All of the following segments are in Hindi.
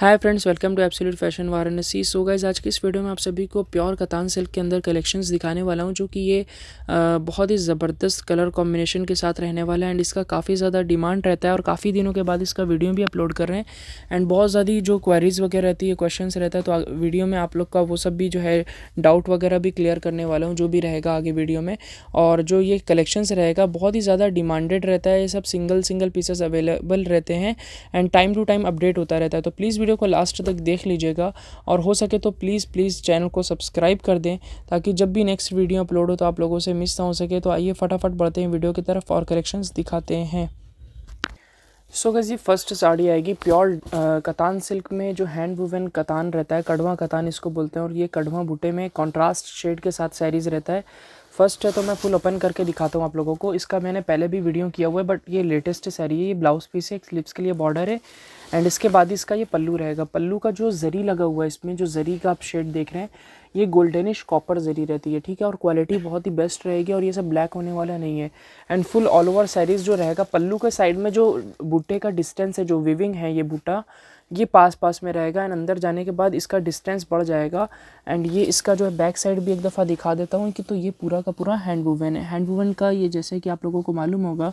hi friends welcome to absolute fashion Varanasi so guys आज की इस वीडियो में आप सभी को प्योर कतान सिल्क के अंदर कलेक्शंस दिखाने वाला हूँ जो कि ये आ, बहुत ही ज़बरदस्त कलर कॉम्बिनेशन के साथ रहने वाला है एंड इसका काफ़ी ज़्यादा डिमांड रहता है और काफ़ी दिनों के बाद इसका वीडियो भी अपलोड कर रहे हैं एंड बहुत ज़्यादा जो क्वारीज़ वगैरह रहती है क्वेश्चन रहता है तो वीडियो में आप लोग का वो सब भी जो है डाउट वगैरह भी क्लियर करने वाला हूँ जो भी रहेगा आगे वीडियो में और जो ये कलेक्शंस रहेगा बहुत ही ज़्यादा डिमांडेड रहता है ये सब सिंगल सिंगल पीसेस अवेलेबल रहते हैं and time to time update होता रहता है तो प्लीज़ वीडियो को लास्ट तक देख लीजिएगा और हो सके तो प्लीज़ प्लीज़ चैनल को सब्सक्राइब कर दें ताकि जब भी नेक्स्ट वीडियो अपलोड हो तो आप लोगों से मिस ना हो सके तो आइए फटाफट बढ़ते हैं वीडियो की तरफ और करेक्शंस दिखाते हैं सो गज़ ये फर्स्ट साड़ी आएगी प्योर कतान सिल्क में जो हैंड वूवन कतान रहता है कड़वा कतान इसको बोलते हैं और ये कड़वा बूटे में कॉन्ट्रास्ट शेड के साथ सैरीज़ रहता है फर्स्ट है तो मैं फुल ओपन करके दिखाता हूँ आप लोगों को इसका मैंने पहले भी वीडियो किया हुआ है बट ये लेटेस्ट सैरी है ये ब्लाउज़ पीस है स्लिप्स के लिए बॉर्डर है एंड इसके बाद इसका ये पल्लू रहेगा पल्लू का जो जरी लगा हुआ है इसमें जो जरी का आप शेड देख रहे हैं ये गोल्डनिश कॉपर जरी रहती है ठीक है और क्वालिटी बहुत ही बेस्ट रहेगी और ये सब ब्लैक होने वाला नहीं है and full all over saris जो रहेगा पल्लू के साइड में जो बूटे का डिस्टेंस है जो विविंग है ये बूटा ये पास पास में रहेगा एंड अंदर जाने के बाद इसका डिस्टेंस बढ़ जाएगा एंड ये इसका जो है बैक साइड भी एक दफ़ा दिखा देता हूँ कि तो ये पूरा का पूरा हैंड वूवन है हैंड वूवन का ये जैसे कि आप लोगों को मालूम होगा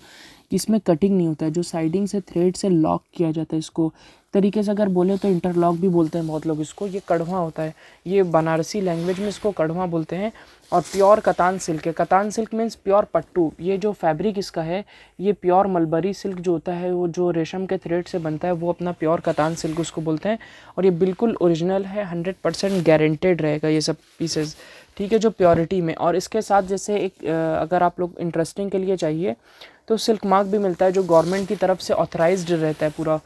कि इसमें कटिंग नहीं होता है जो साइडिंग से थ्रेड से लॉक किया जाता है इसको तरीके से अगर बोले तो इंटरलॉक भी बोलते हैं बहुत लोग इसको ये कड़वा होता है ये बनारसी लैंग्वेज में इसको कड़वा बोलते हैं और प्योर कतान सिल्क है katan silk means pure pattu ये जो फैब्रिक इसका है ये प्योर मलबरी सिल्क जो होता है वो जो रेशम के थ्रेड से बनता है वो अपना प्योर कतान सिल्क उसको बोलते हैं और ये बिल्कुल ओरिजिनल है हंड्रेड परसेंट गारंटेड रहेगा ये सब पीसेज ठीक है जो प्योरिटी में और इसके साथ जैसे एक अगर आप लोग इंटरेस्टिंग के लिए चाहिए तो सिल्क मार्क भी मिलता है जो गवर्नमेंट की तरफ से ऑथराइज रहता है पूरा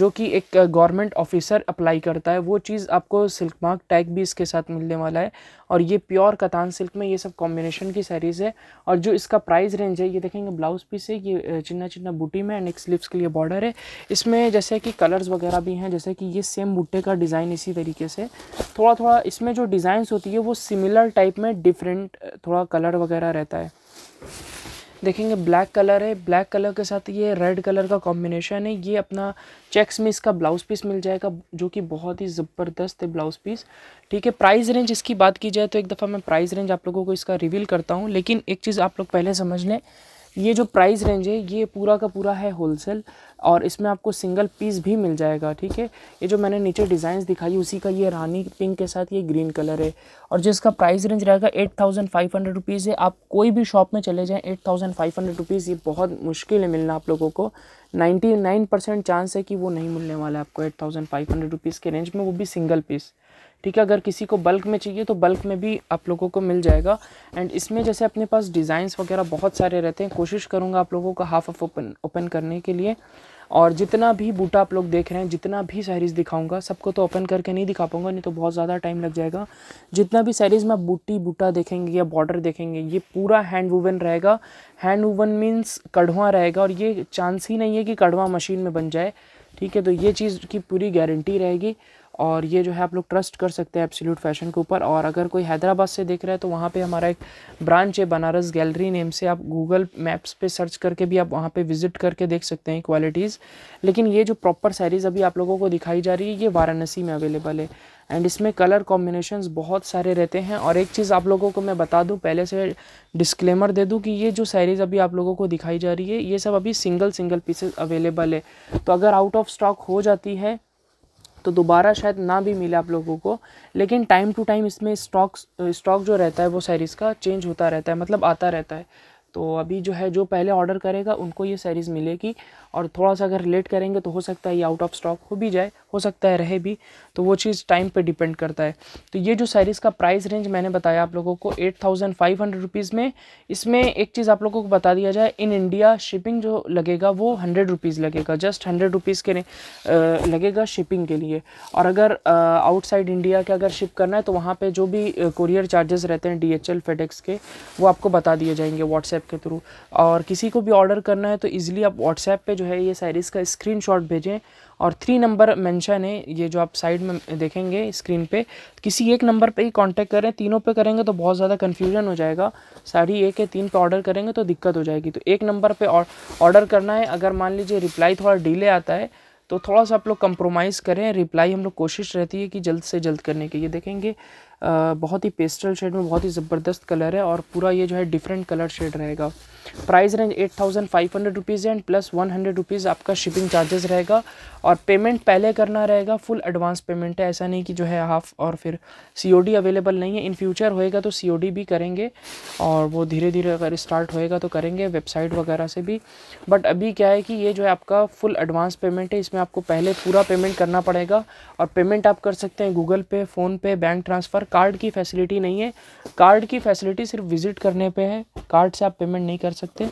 जो कि एक गवर्नमेंट ऑफिसर अप्लाई करता है वो चीज़ आपको सिल्क मार्क टैग भी इसके साथ मिलने वाला है और ये प्योर कतान सिल्क में ये सब कॉम्बिनेशन की सैरीज़ है और जो इसका प्राइस रेंज है ये देखेंगे ब्लाउज पीस है ये चिन्ना चिन्ना बूटी में एंड एक स्लीव्स के लिए बॉर्डर है इसमें जैसे कि कलर्स वगैरह भी हैं जैसे कि ये सेम बूटे का डिज़ाइन इसी तरीके से थोड़ा थोड़ा इसमें जो डिज़ाइंस होती है वो सिमिलर टाइप में डिफरेंट थोड़ा कलर वगैरह रहता है देखेंगे ब्लैक कलर है ब्लैक कलर के साथ ये रेड कलर का कॉम्बिनेशन है ये अपना चेक्स में इसका ब्लाउज पीस मिल जाएगा जो कि बहुत ही ज़बरदस्त है ब्लाउज पीस ठीक है प्राइस रेंज इसकी बात की जाए तो एक दफ़ा मैं प्राइस रेंज आप लोगों को इसका रिवील करता हूँ लेकिन एक चीज़ आप लोग पहले समझ लें ये जो प्राइस रेंज है ये पूरा का पूरा है होलसेल और इसमें आपको सिंगल पीस भी मिल जाएगा ठीक है ये जो मैंने नीचे डिज़ाइंस दिखाई उसी का ये रानी पिंक के साथ ये ग्रीन कलर है और जिसका प्राइस रेंज रहेगा eight thousand five hundred rupees है आप कोई भी शॉप में चले जाएँ eight thousand five hundred rupees ये बहुत मुश्किल है मिलना आप लोगों को नाइन्टी नाइन परसेंट चांस है कि वो नहीं मिलने वाला है आपको eight thousand five hundred rupees के रेंज में वो भी सिंगल पीस ठीक है अगर किसी को बल्क में चाहिए तो बल्क में भी आप लोगों को मिल जाएगा एंड इसमें जैसे अपने पास डिज़ाइंस वगैरह बहुत सारे रहते हैं कोशिश करूँगा आप लोगों का हाफ ऑफ ओपन ओपन करने के लिए और जितना भी बूटा आप लोग देख रहे हैं जितना भी सैरीज़ दिखाऊंगा सबको तो ओपन करके नहीं दिखा पाऊंगा नहीं तो बहुत ज़्यादा टाइम लग जाएगा जितना भी सैरीज़ में बूटी बूटा देखेंगे या बॉर्डर देखेंगे ये पूरा हैंड वूवन रहेगा हैंड वूवन मीन्स कढ़वा रहेगा और ये चांस ही नहीं है कि कढ़वा मशीन में बन जाए ठीक है तो ये चीज़ की पूरी गारंटी रहेगी और ये जो है आप लोग ट्रस्ट कर सकते हैं एप्सिल्यूट फैशन के ऊपर और अगर कोई हैदराबाद से देख रहा है तो वहाँ पे हमारा एक ब्रांच है बनारस गैलरी नेम से आप गूगल मैप्स पे सर्च करके भी आप वहाँ पे विजिट करके देख सकते हैं क्वालिटीज़ लेकिन ये जो प्रॉपर सैरीज़ अभी आप लोगों को दिखाई जा रही है ये वाराणसी में अवेलेबल है एंड इसमें कलर कॉम्बिनेशन बहुत सारे रहते हैं और एक चीज़ आप लोगों को मैं बता दूँ पहले से डिस्क्लेमर दे दूँ कि ये जो सैरीज़ अभी आप लोगों को दिखाई जा रही है ये सब अभी सिंगल सिंगल पीसेज अवेलेबल है तो अगर आउट ऑफ स्टॉक हो जाती है तो दोबारा शायद ना भी मिले आप लोगों को लेकिन टाइम टू टाइम इसमें स्टॉक्स स्टॉक जो रहता है वो सैरीज़ का चेंज होता रहता है मतलब आता रहता है तो अभी जो है जो पहले ऑर्डर करेगा उनको ये सैरीज़ मिलेगी और थोड़ा सा अगर लेट करेंगे तो हो सकता है ये आउट ऑफ स्टॉक हो भी जाए हो सकता है रहे भी तो वो चीज़ टाइम पे डिपेंड करता है तो ये जो सैरीज़ का प्राइस रेंज मैंने बताया आप लोगों को eight thousand five hundred rupees में इसमें एक चीज़ आप लोगों को बता दिया जाए इन इंडिया शिपिंग जो लगेगा वो हंड्रेड रुपीज़ लगेगा जस्ट हंड्रेड रुपीज़ के लगेगा शिपिंग के लिए और अगर आउटसाइड इंडिया के अगर शिप करना है तो वहाँ पर जो भी कोरियर चार्जेस रहते हैं डी एच एल फेडेक्स के वो आपको बता दिए जाएंगे व्हाट्सएप के थ्रू और किसी को भी ऑर्डर करना है तो ईज़िली आप व्हाट्सएप पर जो है ये सैरीज़ का शॉट भेजें और थ्री नंबर मेंशन है ये जो आप साइड में देखेंगे स्क्रीन पे किसी एक नंबर पे ही कांटेक्ट करें तीनों पे करेंगे तो बहुत ज़्यादा कन्फ्यूजन हो जाएगा साड़ी एक या तीन पे ऑर्डर करेंगे तो दिक्कत हो जाएगी तो एक नंबर पे ऑर्डर करना है अगर मान लीजिए रिप्लाई थोड़ा डिले आता है तो थोड़ा सा आप लोग कंप्रोमाइज़ करें रिप्लाई हम लोग कोशिश रहती है कि जल्द से जल्द करने की ये देखेंगे बहुत ही पेस्टल शेड में बहुत ही ज़बरदस्त कलर है और पूरा ये जो है डिफरेंट कलर शेड रहेगा price range eight thousand five hundred rupees and plus one hundred rupees आपका शिपिंग चार्जेस रहेगा और पेमेंट पहले करना रहेगा फुल एडवांस पेमेंट है ऐसा नहीं कि जो है हाफ और फिर सीओडी अवेलेबल नहीं है इन फ्यूचर होएगा तो सीओडी भी करेंगे और वो धीरे धीरे अगर स्टार्ट होएगा तो करेंगे वेबसाइट वगैरह से भी बट अभी क्या है कि ये जो है आपका फुल एडवांस पेमेंट है इसमें आपको पहले पूरा पेमेंट करना पड़ेगा और पेमेंट आप कर सकते हैं Google Pay PhonePe bank transfer card की फैसिलिटी नहीं है कार्ड की फैसिलिटी सिर्फ विज़िट करने पे है कार्ड से आप पेमेंट नहीं कर सकते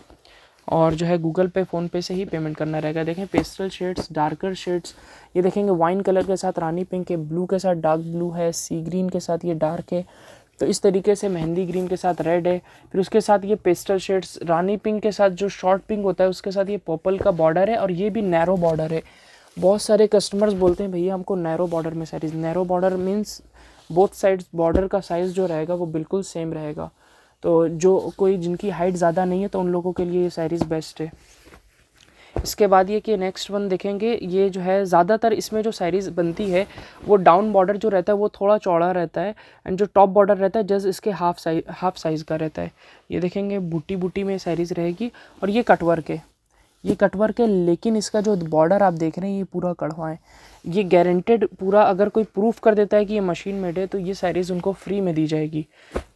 और जो है गूगल पे फ़ोनपे से ही पेमेंट करना रहेगा देखें पेस्टल शेड्स डार्कर शेड्स ये देखेंगे वाइन कलर के साथ रानी पिंक है ब्लू के साथ डार्क ब्लू है सी ग्रीन के साथ ये डार्क है तो इस तरीके से मेहंदी ग्रीन के साथ रेड है फिर उसके साथ ये पेस्टल शेड्स रानी पिंक के साथ जो शॉर्ट पिंक होता है उसके साथ ये पर्पल का बॉर्डर है और ये भी नैरो बॉर्डर है बहुत सारे कस्टमर्स बोलते हैं भैया हमको नैरो बॉर्डर में sari narrow border means both sides border का साइज़ जो रहेगा वो बिल्कुल सेम रहेगा तो जो कोई जिनकी हाइट ज़्यादा नहीं है तो उन लोगों के लिए ये सैरीज़ बेस्ट है इसके बाद ये कि नेक्स्ट वन देखेंगे ये जो है ज़्यादातर इसमें जो सैरीज़ बनती है वो डाउन बॉर्डर जो रहता है वो थोड़ा चौड़ा रहता है एंड जो टॉप बॉर्डर रहता है जस्ट इसके हाफ साइज हाफ साइज़ का रहता है ये देखेंगे बूटी बूटी में सैरीज़ रहेगी और ये कटवर्क है ये कटवर्क है लेकिन इसका जो बॉर्डर आप देख रहे हैं ये पूरा कढ़वा है ये गारंटेड पूरा अगर कोई प्रूफ कर देता है कि ये मशीन मेड है तो ये सैरीज़ उनको फ्री में दी जाएगी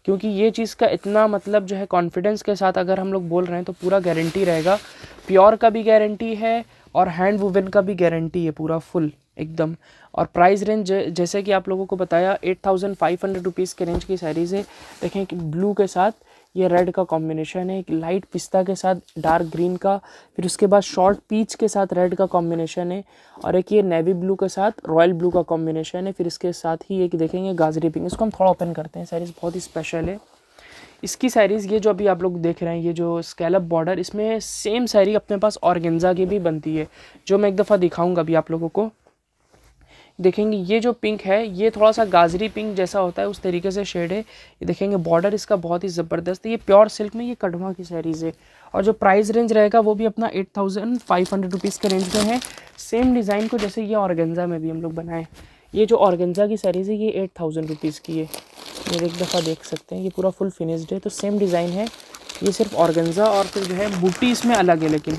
क्योंकि ये चीज़ का इतना मतलब जो है कॉन्फिडेंस के साथ अगर हम लोग बोल रहे हैं तो पूरा गारंटी रहेगा प्योर का भी गारंटी है और हैंड वुवन का भी गारंटी है पूरा फुल एकदम और प्राइस रेंज जैसे कि आप लोगों को बताया eight thousand five hundred rupees के रेंज की सैरीज़ है देखें कि ब्लू के साथ ये रेड का कॉम्बिनेशन है एक लाइट पिस्ता के साथ डार्क ग्रीन का फिर उसके बाद शॉर्ट पीच के साथ रेड का कॉम्बिनेशन है और एक ये नेवी ब्लू के साथ रॉयल ब्लू का कॉम्बिनेशन है फिर इसके साथ ही एक देखेंगे गाजरी पिंक इसको हम थोड़ा ओपन करते हैं सैरीज़ बहुत ही स्पेशल है इसकी सैरीज़ ये जो अभी आप लोग देख रहे हैं ये जो स्केलप बॉर्डर इसमें सेम सैरी अपने पास औरगेंजा की भी बनती है जो मैं एक दफ़ा दिखाऊँगा अभी आप लोगों को देखेंगे ये जो पिंक है ये थोड़ा सा गाजरी पिंक जैसा होता है उस तरीके से शेड है ये देखेंगे बॉर्डर इसका बहुत ही ज़बरदस्त है ये प्योर सिल्क में ये कटवा की सैरीज़ है और जो प्राइस रेंज रहेगा वो भी अपना eight thousand five hundred rupees के रेंज में है सेम डिज़ाइन को जैसे ये ऑर्गेंजा में भी हम लोग बनाएँ ये जो ऑर्गेंजा की सैरीज़ है ये एट थाउजेंड रुपीज़ की है ये एक दफ़ा देख सकते हैं ये पूरा फुल फिनिश्ड है तो सेम डिज़ाइन है ये सिर्फ ऑर्गेंजा और फिर जो है बूटी इसमें अलग है लेकिन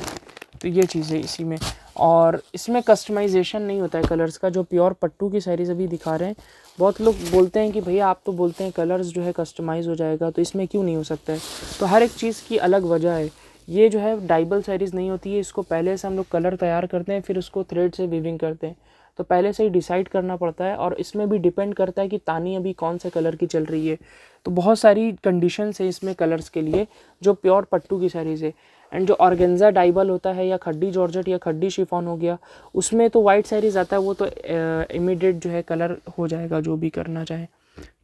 तो ये चीज़ है इसी में और इसमें कस्टमाइजेशन नहीं होता है कलर्स का जो प्योर पट्टू की सैरीज अभी दिखा रहे हैं बहुत लोग बोलते हैं कि भैया आप तो बोलते हैं कलर्स जो है कस्टमाइज़ हो जाएगा तो इसमें क्यों नहीं हो सकता है तो हर एक चीज़ की अलग वजह है ये जो है डाइबल सैरीज़ नहीं होती है इसको पहले से हम लोग कलर तैयार करते हैं फिर उसको थ्रेड से वीविंग करते हैं तो पहले से ही डिसाइड करना पड़ता है और इसमें भी डिपेंड करता है कि तानी अभी कौन से कलर की चल रही है तो बहुत सारी कंडीशन है इसमें कलर्स के लिए जो प्योर पट्टू की सैरीज़ है एंड जो ऑर्गेंजा डाइबल होता है या खड्डी जॉर्जेट या खड्डी शिफॉन हो गया उसमें तो वाइट सैरीज आता है वो तो इमिडिएट जो है कलर हो जाएगा जो भी करना चाहे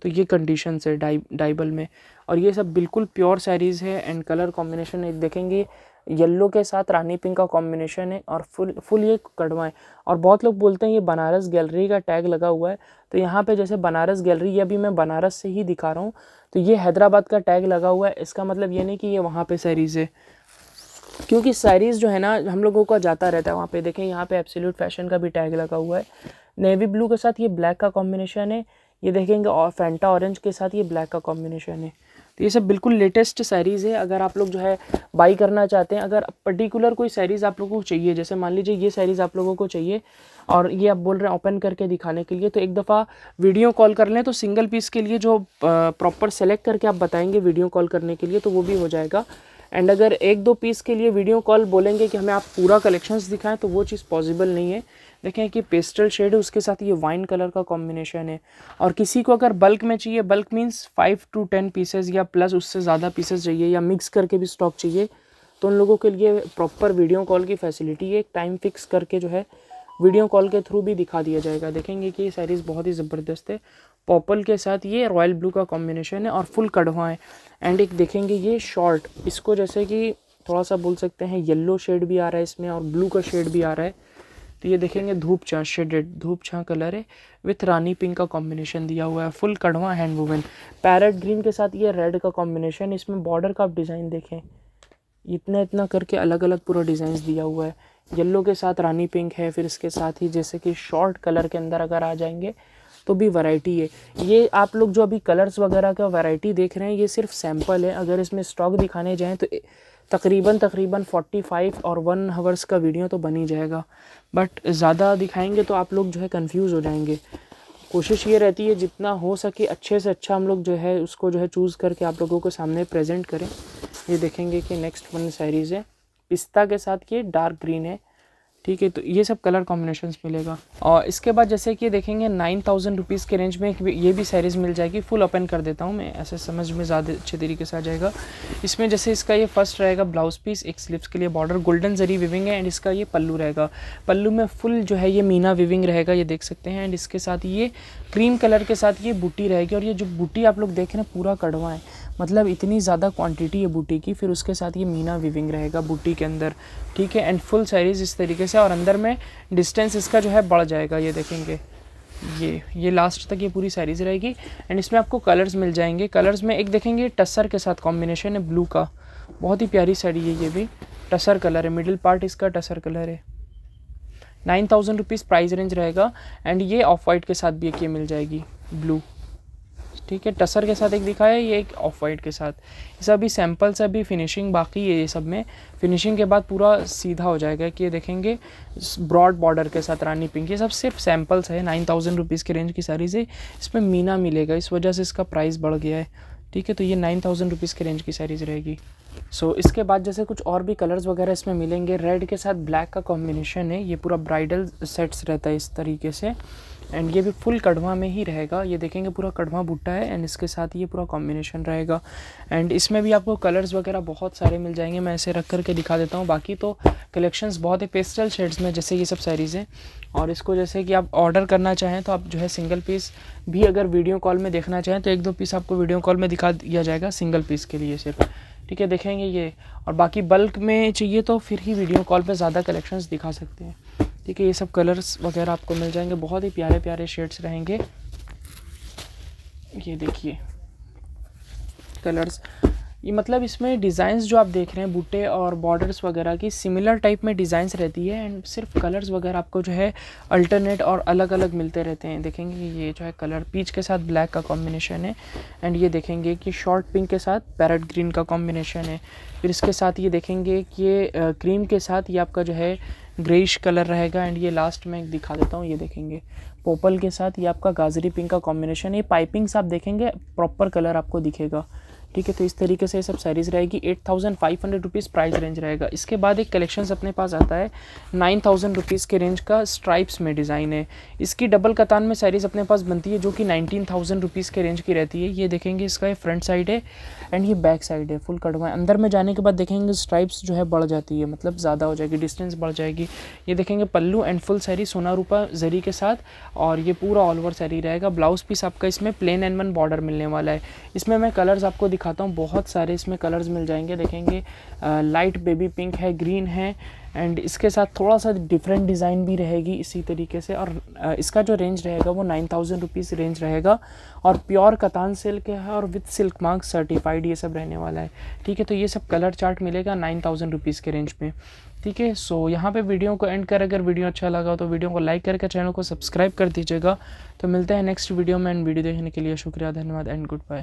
तो ये कंडीशन है डाइ डाइबल में और ये सब बिल्कुल प्योर सैरीज़ है एंड कलर कॉम्बिनेशन एक देखेंगे येल्लो के साथ रानी पिंक का कॉम्बिनेशन है और फुल फुल ये कड़वा है और बहुत लोग बोलते हैं ये बनारस गैलरी का टैग लगा हुआ है तो यहाँ पे जैसे बनारस गैलरी ये भी मैं बनारस से ही दिखा रहा हूँ तो ये हैदराबाद का टैग लगा हुआ है इसका मतलब ये नहीं कि ये वहाँ पे सैरीज़ है क्योंकि सैरीज़ जो है ना हम लोगों का जाता रहता है वहाँ पे देखें यहाँ पे एब्सोल्यूट फैशन का भी टैग लगा हुआ है नेवी ब्लू के साथ ये ब्लैक का कॉम्बिनेशन है ये देखेंगे और फैंटा ऑरेंज के साथ ये ब्लैक का कॉम्बिनेशन है तो ये सब बिल्कुल लेटेस्ट सैरीज़ है अगर आप लोग जो है बाई करना चाहते हैं अगर पर्टिकुलर कोई सैरीज़ आप लोगों को चाहिए जैसे मान लीजिए ये सैरीज़ आप लोगों को चाहिए और ये आप बोल रहे हैं ओपन करके दिखाने के लिए तो एक दफ़ा वीडियो कॉल कर लें तो सिंगल पीस के लिए जो प्रॉपर सेलेक्ट करके आप बताएंगे वीडियो कॉल करने के लिए तो वो भी हो जाएगा एंड अगर एक दो पीस के लिए वीडियो कॉल बोलेंगे कि हमें आप पूरा कलेक्शंस दिखाएं तो वो चीज़ पॉसिबल नहीं है देखें कि पेस्टल शेड है उसके साथ ये वाइन कलर का कॉम्बिनेशन है और किसी को अगर बल्क में चाहिए bulk means five to ten pieces या प्लस उससे ज़्यादा पीसेज चाहिए या मिक्स करके भी स्टॉक चाहिए तो उन लोगों के लिए प्रॉपर वीडियो कॉल की फैसिलिटी है एक टाइम फिक्स करके जो है वीडियो कॉल के थ्रू भी दिखा दिया जाएगा देखेंगे कि ये सैरीज़ बहुत ही ज़बरदस्त है पर्पल के साथ ये रॉयल ब्लू का कॉम्बिनेशन है और फुल कड़वा है एंड एक देखेंगे ये शॉर्ट इसको जैसे कि थोड़ा सा बोल सकते हैं येलो शेड भी आ रहा है इसमें और ब्लू का शेड भी आ रहा है तो ये देखेंगे धूप छाँ शेडेड धूप छाँ कलर है विथ रानी पिंक का कॉम्बिनेशन दिया हुआ है फुल कड़वा हैंड वुमेन पैरट ग्रीन के साथ ये रेड का कॉम्बिनेशन इसमें बॉर्डर का आप डिज़ाइन देखें इतना इतना करके अलग अलग पूरा डिज़ाइन दिया हुआ है येलो के साथ रानी पिंक है फिर इसके साथ ही जैसे कि शॉर्ट कलर के अंदर अगर आ जाएंगे तो भी वैरायटी है ये आप लोग जो अभी कलर्स वगैरह का वैरायटी देख रहे हैं ये सिर्फ सैम्पल है अगर इसमें स्टॉक दिखाने जाएँ तो तकरीबन तकरीबन 45 और वन हावर्स का वीडियो तो बन ही जाएगा बट ज़्यादा दिखाएंगे तो आप लोग जो है कंफ्यूज हो जाएंगे कोशिश ये रहती है जितना हो सके अच्छे से अच्छा हम लोग जो है उसको जो है चूज़ करके आप लोगों को सामने प्रज़ेंट करें ये देखेंगे कि नेक्स्ट वन सैरीज़ है पिस्ता के साथ ये डार्क ग्रीन है ठीक है तो ये सब कलर कॉम्बिनेशन मिलेगा और इसके बाद जैसे कि देखेंगे नाइन थाउजेंड रुपीज़ के रेंज में ये भी सैरीज़ मिल जाएगी फुल ओपन कर देता हूँ मैं ऐसे समझ में ज़्यादा अच्छे तरीके से आ जाएगा इसमें जैसे इसका ये फर्स्ट रहेगा ब्लाउज पीस एक स्लिप्स के लिए बॉर्डर गोल्डन जरी विविंग है एंड इसका ये पल्लू रहेगा पल्लू में फुल जो है ये मीना विविंग रहेगा ये देख सकते हैं एंड इसके साथ ये क्रीम कलर के साथ ये बूटी रहेगी और ये जो बूटी आप लोग देख रहे हैं पूरा कड़वा है मतलब इतनी ज़्यादा क्वांटिटी है बूटी की फिर उसके साथ ये मीना विविंग रहेगा बूटी के अंदर ठीक है एंड फुल साइज़ इस तरीके से और अंदर में डिस्टेंस इसका जो है बढ़ जाएगा ये देखेंगे ये ये लास्ट तक ये पूरी साइज़ रहेगी एंड इसमें आपको कलर्स मिल जाएंगे कलर्स में एक देखेंगे टसर के साथ कॉम्बिनेशन है ब्लू का बहुत ही प्यारी साड़ी है ये भी टसर कलर है मिडिल पार्ट इसका टसर कलर है nine thousand rupees price range रहेगा एंड ये ऑफ वाइट के साथ भी एक ये मिल जाएगी ब्लू ठीक है टसर के साथ एक दिखाया ये एक ऑफ वाइट के साथ ये सभी सैम्पल्स अभी फिनिशिंग बाकी है ये सब में फिनिशिंग के बाद पूरा सीधा हो जाएगा कि ये देखेंगे ब्रॉड बॉर्डर के साथ रानी पिंक ये सब सिर्फ सैम्पल्स है नाइन थाउजेंड रुपीज़ के रेंज की साड़ीज़ है इसमें मीना मिलेगा इस वजह से इसका प्राइस बढ़ गया है ठीक है तो ये नाइन थाउजेंड रुपीज़ के रेंज की साड़ीज़ रहेगी सो so, इसके बाद जैसे कुछ और भी कलर्स वगैरह इसमें मिलेंगे रेड के साथ ब्लैक का कॉम्बिनेशन है ये पूरा ब्राइडल सेट्स रहता है इस तरीके से एंड ये भी फुल कड़वा में ही रहेगा ये देखेंगे पूरा कड़वा भुट्टा है एंड इसके साथ ये पूरा कॉम्बिनेशन रहेगा एंड इसमें भी आपको कलर्स वगैरह बहुत सारे मिल जाएंगे मैं ऐसे रख करके दिखा देता हूँ बाकी तो कलेक्शंस बहुत ही पेस्टल शेड्स में जैसे ये सब सैरीज़ हैं और इसको जैसे कि आप ऑर्डर करना चाहें तो आप जो है सिंगल पीस भी अगर वीडियो कॉल में देखना चाहें तो एक दो पीस आपको वीडियो कॉल में दिखा दिया जाएगा सिंगल पीस के लिए सिर्फ ठीक है देखेंगे ये और बाकी बल्क में चाहिए तो फिर ही वीडियो कॉल पे ज़्यादा कलेक्शंस दिखा सकते हैं ठीक है ये सब कलर्स वगैरह आपको मिल जाएंगे बहुत ही प्यारे प्यारे शेड्स रहेंगे ये देखिए कलर्स ये मतलब इसमें डिज़ाइंस जो आप देख रहे हैं बूटे और बॉर्डर्स वगैरह की सिमिलर टाइप में डिज़ाइंस रहती है एंड सिर्फ कलर्स वगैरह आपको जो है अल्टरनेट और अलग अलग मिलते रहते हैं देखेंगे कि ये जो है कलर पीच के साथ ब्लैक का कॉम्बिनेशन है एंड ये देखेंगे कि शॉर्ट पिंक के साथ पैरट ग्रीन का कॉम्बिनेशन है फिर इसके साथ ये देखेंगे कि ये क्रीम के साथ ये आपका जो है ग्रेइश कलर रहेगा एंड ये लास्ट में दिखा देता हूँ ये देखेंगे पोपल के साथ ये आपका गाजरी पिंक का कॉम्बिनेशन ये पाइपिंग्स आप देखेंगे प्रॉपर कलर आपको दिखेगा ठीक है तो इस तरीके से सब सैरीज रहेगी eight thousand five hundred rupees price range रहेगा इसके बाद एक कलेक्शन अपने पास आता है नाइन थाउजेंड रुपीज़ के रेंज का स्ट्राइप्स में डिज़ाइन है इसकी डबल कतान में सैरीज अपने पास बनती है जो कि नाइनटीन थाउजेंड रुपीज़ के रेंज की रहती है ये देखेंगे इसका ये फ्रंट साइड है एंड ये बैक साइड है फुल कटवा है अंदर में जाने के बाद देखेंगे स्ट्राइप्स जो है बढ़ जाती है मतलब ज़्यादा हो जाएगी डिस्टेंस बढ़ जाएगी ये देखेंगे पल्लू एंड फुल सैरी सोना रूपा जरी के साथ और ये पूरा ऑल ओवर सैरी रहेगा ब्लाउज़ पीस आपका इसमें प्लेन एंड वन बॉर्डर मिलने वाला है इसमें मैं कलर्स आपको दिखा दिखाता हूँ बहुत सारे इसमें कलर्स मिल जाएंगे देखेंगे लाइट बेबी पिंक है ग्रीन है एंड इसके साथ थोड़ा सा डिफरेंट डिज़ाइन भी रहेगी इसी तरीके से और इसका जो रेंज रहेगा वो नाइन थाउजेंड रुपीज़ रेंज रहेगा और प्योर कतान सिल्क है और विथ सिल्क मार्क सर्टिफाइड ये सब रहने वाला है ठीक है तो ये सब कलर चार्ट मिलेगा नाइन थाउजेंड रुपीज़ के रेंज में ठीक है सो यहाँ पे वीडियो को एंड कर अगर वीडियो अच्छा लगा तो वीडियो को लाइक करके चैनल को सब्सक्राइब कर दीजिएगा तो मिलते हैं नेक्स्ट वीडियो में एंड वीडियो देखने के लिए शुक्रिया धन्यवाद एंड गुड बाय